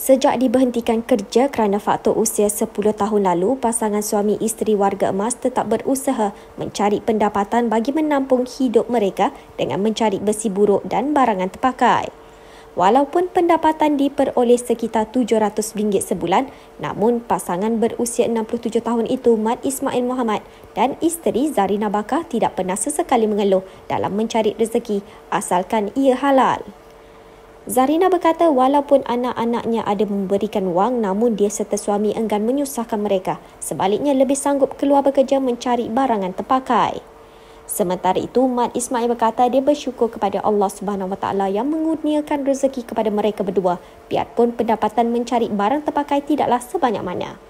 Sejak diberhentikan kerja kerana faktor usia 10 tahun lalu, pasangan suami isteri warga emas tetap berusaha mencari pendapatan bagi menampung hidup mereka dengan mencari besi buruk dan barangan terpakai. Walaupun pendapatan diperoleh sekitar RM700 sebulan, namun pasangan berusia 67 tahun itu Mat Ismail Muhammad dan isteri Zarina Bakar tidak pernah sesekali mengeluh dalam mencari rezeki asalkan ia halal. Zarina berkata walaupun anak-anaknya ada memberikan wang namun dia serta suami enggan menyusahkan mereka. Sebaliknya lebih sanggup keluar bekerja mencari barangan terpakai. Sementara itu, Mat Ismail berkata dia bersyukur kepada Allah Subhanahu SWT yang mengurniakan rezeki kepada mereka berdua. Biarpun pendapatan mencari barang terpakai tidaklah sebanyak mana.